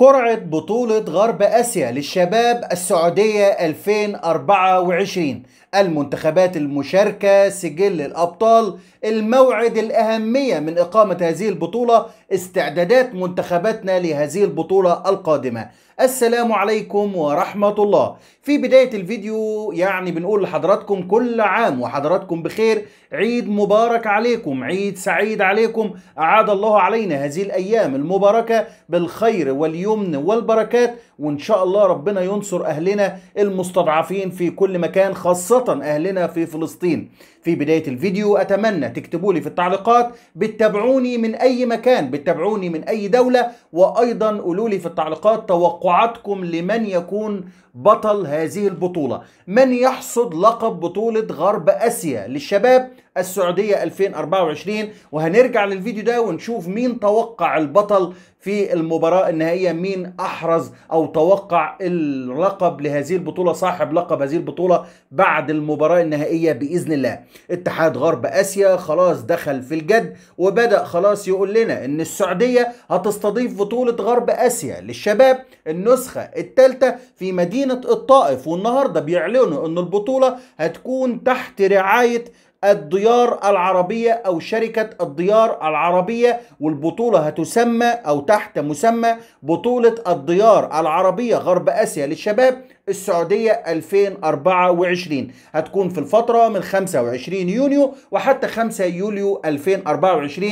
قرعة بطولة غرب آسيا للشباب السعودية 2024 المنتخبات المشاركة سجل الأبطال الموعد الأهمية من إقامة هذه البطولة استعدادات منتخباتنا لهذه البطولة القادمة السلام عليكم ورحمة الله في بداية الفيديو يعني بنقول لحضراتكم كل عام وحضراتكم بخير عيد مبارك عليكم عيد سعيد عليكم أعاد الله علينا هذه الأيام المباركة بالخير واليوم اليمن والبركات وان شاء الله ربنا ينصر اهلنا المستضعفين في كل مكان خاصه اهلنا في فلسطين في بدايه الفيديو اتمنى تكتبوا لي في التعليقات بتتابعوني من اي مكان بتتابعوني من اي دوله وايضا قولوا لي في التعليقات توقعاتكم لمن يكون بطل هذه البطوله من يحصد لقب بطوله غرب اسيا للشباب السعودية 2024 وهنرجع للفيديو ده ونشوف مين توقع البطل في المباراة النهائية مين أحرز أو توقع اللقب لهذه البطولة صاحب لقب هذه البطولة بعد المباراة النهائية بإذن الله اتحاد غرب آسيا خلاص دخل في الجد وبدأ خلاص يقول لنا إن السعودية هتستضيف بطولة غرب آسيا للشباب النسخة الثالثة في مدينة الطائف والنهاردة بيعلنوا إن البطولة هتكون تحت رعاية الديار العربية أو شركة الديار العربية والبطولة هتسمى أو تحت مسمى بطولة الديار العربية غرب آسيا للشباب السعودية 2024 هتكون في الفترة من 25 يونيو وحتى 5 يوليو 2024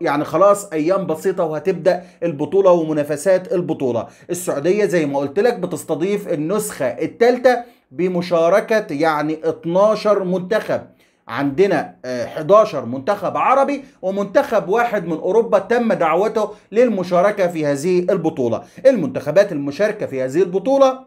يعني خلاص أيام بسيطة وهتبدأ البطولة ومنافسات البطولة السعودية زي ما قلت لك بتستضيف النسخة الثالثة بمشاركة يعني 12 منتخب عندنا 11 آه، منتخب عربي ومنتخب واحد من اوروبا تم دعوته للمشاركه في هذه البطوله المنتخبات المشاركه في هذه البطوله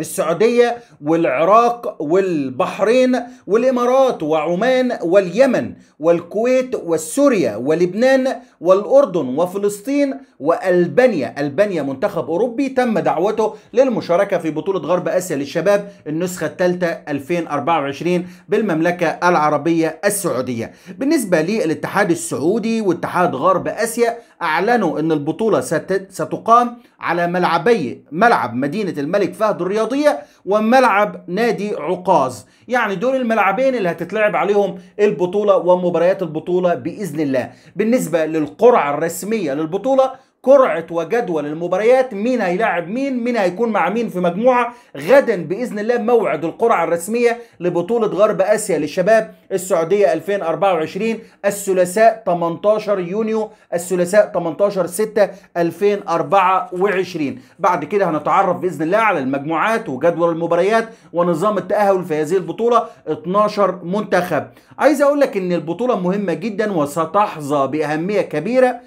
السعودية والعراق والبحرين والإمارات وعمان واليمن والكويت وسوريا ولبنان والأردن وفلسطين وألبانيا ألبانيا منتخب أوروبي تم دعوته للمشاركة في بطولة غرب آسيا للشباب النسخة الثالثة 2024 بالمملكة العربية السعودية بالنسبة للاتحاد السعودي واتحاد غرب آسيا أعلنوا أن البطولة ستقام على ملعبي ملعب مدينة الملك فهد الرياضية وملعب نادي عكاظ يعني دول الملعبين اللي هتتلعب عليهم البطولة ومباريات البطولة بإذن الله بالنسبة للقرعة الرسمية للبطولة قرعه وجدول المباريات مين هيلاعب مين مين هيكون مع مين في مجموعه غدا باذن الله موعد القرعه الرسميه لبطوله غرب اسيا للشباب السعوديه 2024 الثلاثاء 18 يونيو الثلاثاء 18 6 2024 بعد كده هنتعرف باذن الله على المجموعات وجدول المباريات ونظام التاهل في هذه البطوله 12 منتخب عايز اقول لك ان البطوله مهمه جدا وستحظى باهميه كبيره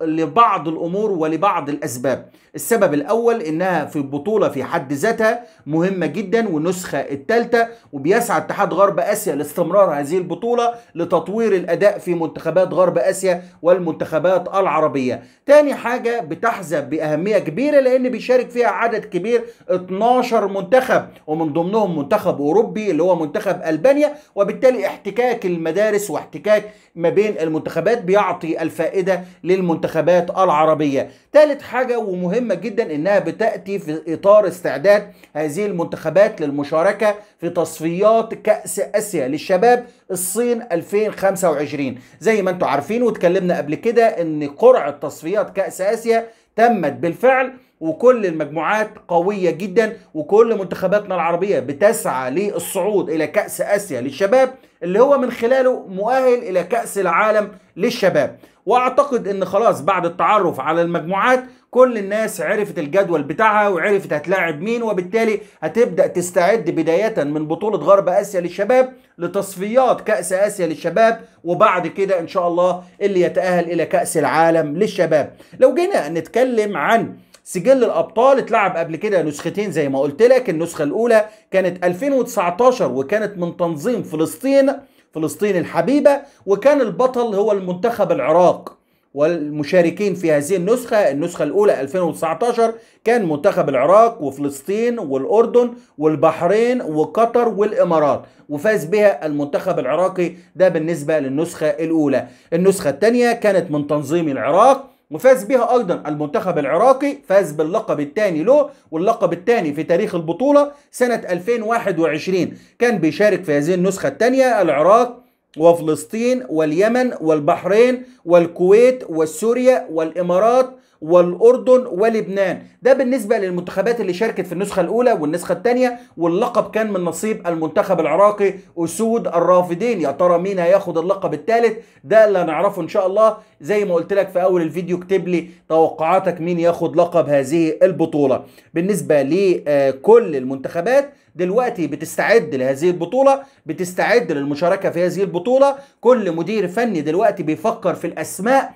لبعض الامور ولبعض الاسباب السبب الاول انها في البطوله في حد ذاتها مهمه جدا والنسخه الثالثه وبيسعى اتحاد غرب اسيا لاستمرار هذه البطوله لتطوير الاداء في منتخبات غرب اسيا والمنتخبات العربيه تاني حاجه بتحزب باهميه كبيره لان بيشارك فيها عدد كبير 12 منتخب ومن ضمنهم منتخب اوروبي اللي هو منتخب البانيا وبالتالي احتكاك المدارس واحتكاك ما بين المنتخبات بيعطي الفائده للمنتخبات العربية ثالث حاجة ومهمة جدا انها بتأتي في اطار استعداد هذه المنتخبات للمشاركة في تصفيات كأس اسيا للشباب الصين 2025 زي ما انتم عارفين واتكلمنا قبل كده ان قرعة تصفيات كأس اسيا تمت بالفعل وكل المجموعات قوية جدا وكل منتخباتنا العربية بتسعى للصعود إلى كأس آسيا للشباب اللي هو من خلاله مؤهل إلى كأس العالم للشباب واعتقد ان خلاص بعد التعرف على المجموعات كل الناس عرفت الجدول بتاعها وعرفت هتلاعب مين وبالتالي هتبدا تستعد بدايه من بطوله غرب اسيا للشباب لتصفيات كاس اسيا للشباب وبعد كده ان شاء الله اللي يتاهل الى كاس العالم للشباب لو جينا نتكلم عن سجل الابطال اتلعب قبل كده نسختين زي ما قلت لك النسخه الاولى كانت 2019 وكانت من تنظيم فلسطين فلسطين الحبيبة وكان البطل هو المنتخب العراق والمشاركين في هذه النسخة النسخة الأولى 2019 كان منتخب العراق وفلسطين والأردن والبحرين وقطر والإمارات وفاز بها المنتخب العراقي ده بالنسبة للنسخة الأولى النسخة الثانية كانت من تنظيم العراق وفاز بها ايضا المنتخب العراقي فاز باللقب الثاني له واللقب الثاني في تاريخ البطوله سنه 2021 كان بيشارك في هذه النسخه الثانيه العراق وفلسطين واليمن والبحرين والكويت وسوريا والإمارات والأردن ولبنان ده بالنسبة للمنتخبات اللي شاركت في النسخة الأولى والنسخة الثانية واللقب كان من نصيب المنتخب العراقي أسود الرافدين يا ترى مين هياخد اللقب الثالث ده اللي هنعرفه إن شاء الله زي ما قلت لك في أول الفيديو اكتب لي توقعاتك مين ياخد لقب هذه البطولة بالنسبة لكل المنتخبات دلوقتي بتستعد لهذه البطولة بتستعد للمشاركة في هذه البطولة كل مدير فني دلوقتي بيفكر في الأسماء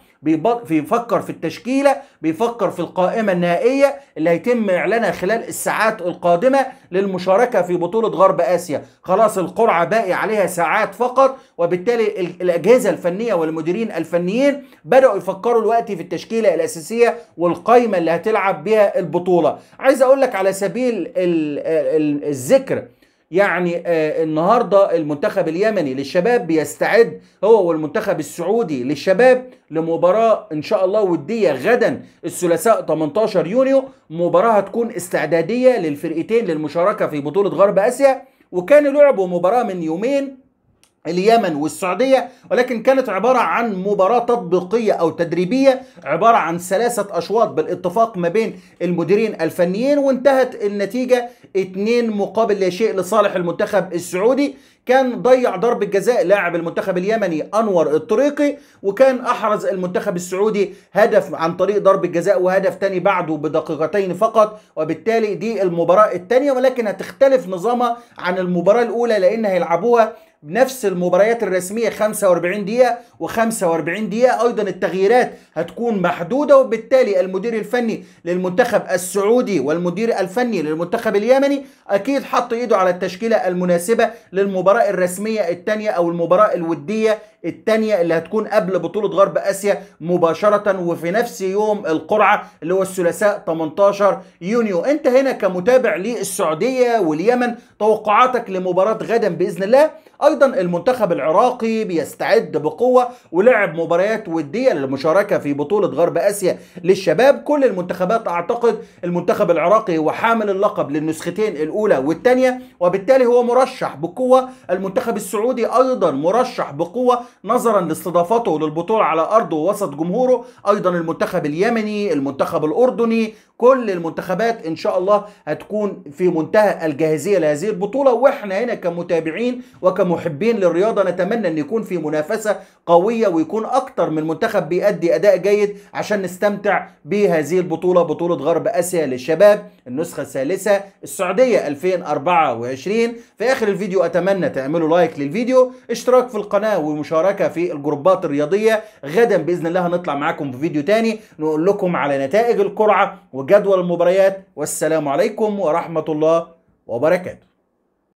بيفكر في التشكيله بيفكر في القائمه النهائيه اللي هيتم اعلانها خلال الساعات القادمه للمشاركه في بطوله غرب اسيا خلاص القرعه باقي عليها ساعات فقط وبالتالي الاجهزه الفنيه والمديرين الفنيين بداوا يفكروا دلوقتي في التشكيله الاساسيه والقائمه اللي هتلعب بها البطوله عايز اقول لك على سبيل الذكر يعني آه، النهارده المنتخب اليمني للشباب بيستعد هو والمنتخب السعودي للشباب لمباراه ان شاء الله وديه غدا الثلاثاء 18 يونيو مباراه هتكون استعداديه للفرقتين للمشاركه في بطوله غرب اسيا وكان لعبوا مباراه من يومين اليمن والسعودية ولكن كانت عبارة عن مباراة تطبيقية أو تدريبية عبارة عن ثلاثة أشواط بالاتفاق ما بين المديرين الفنيين وانتهت النتيجة 2 مقابل لا شيء لصالح المنتخب السعودي كان ضيع ضربة جزاء لاعب المنتخب اليمني أنور الطريقي وكان أحرز المنتخب السعودي هدف عن طريق ضربة جزاء وهدف تاني بعده بدقيقتين فقط وبالتالي دي المباراة الثانية ولكن هتختلف نظامها عن المباراة الأولى لأن هيلعبوها نفس المباريات الرسميه 45 دقيقه و45 دقيقه ايضا التغييرات هتكون محدوده وبالتالي المدير الفني للمنتخب السعودي والمدير الفني للمنتخب اليمني اكيد حط ايده على التشكيله المناسبه للمباراه الرسميه الثانيه او المباراه الوديه الثانية اللي هتكون قبل بطولة غرب آسيا مباشرة وفي نفس يوم القرعة اللي هو الثلاثاء 18 يونيو أنت هنا كمتابع للسعودية واليمن توقعاتك لمباراة غدا بإذن الله أيضا المنتخب العراقي بيستعد بقوة ولعب مباريات ودية للمشاركة في بطولة غرب آسيا للشباب كل المنتخبات أعتقد المنتخب العراقي هو حامل اللقب للنسختين الأولى والثانية وبالتالي هو مرشح بقوة المنتخب السعودي أيضا مرشح بقوة نظرا لاستضافته للبطولة على أرضه وسط جمهوره أيضا المنتخب اليمني المنتخب الأردني كل المنتخبات ان شاء الله هتكون في منتهى الجاهزيه لهذه البطوله واحنا هنا كمتابعين وكمحبين للرياضه نتمنى ان يكون في منافسه قويه ويكون اكتر من منتخب بيأدي اداء جيد عشان نستمتع بهذه البطوله بطوله غرب اسيا للشباب النسخه الثالثه السعوديه 2024 في اخر الفيديو اتمنى تعملوا لايك للفيديو اشتراك في القناه ومشاركه في الجروبات الرياضيه غدا باذن الله هنطلع معاكم في فيديو تاني نقول لكم على نتائج القرعه و وجدول المباريات والسلام عليكم ورحمة الله وبركاته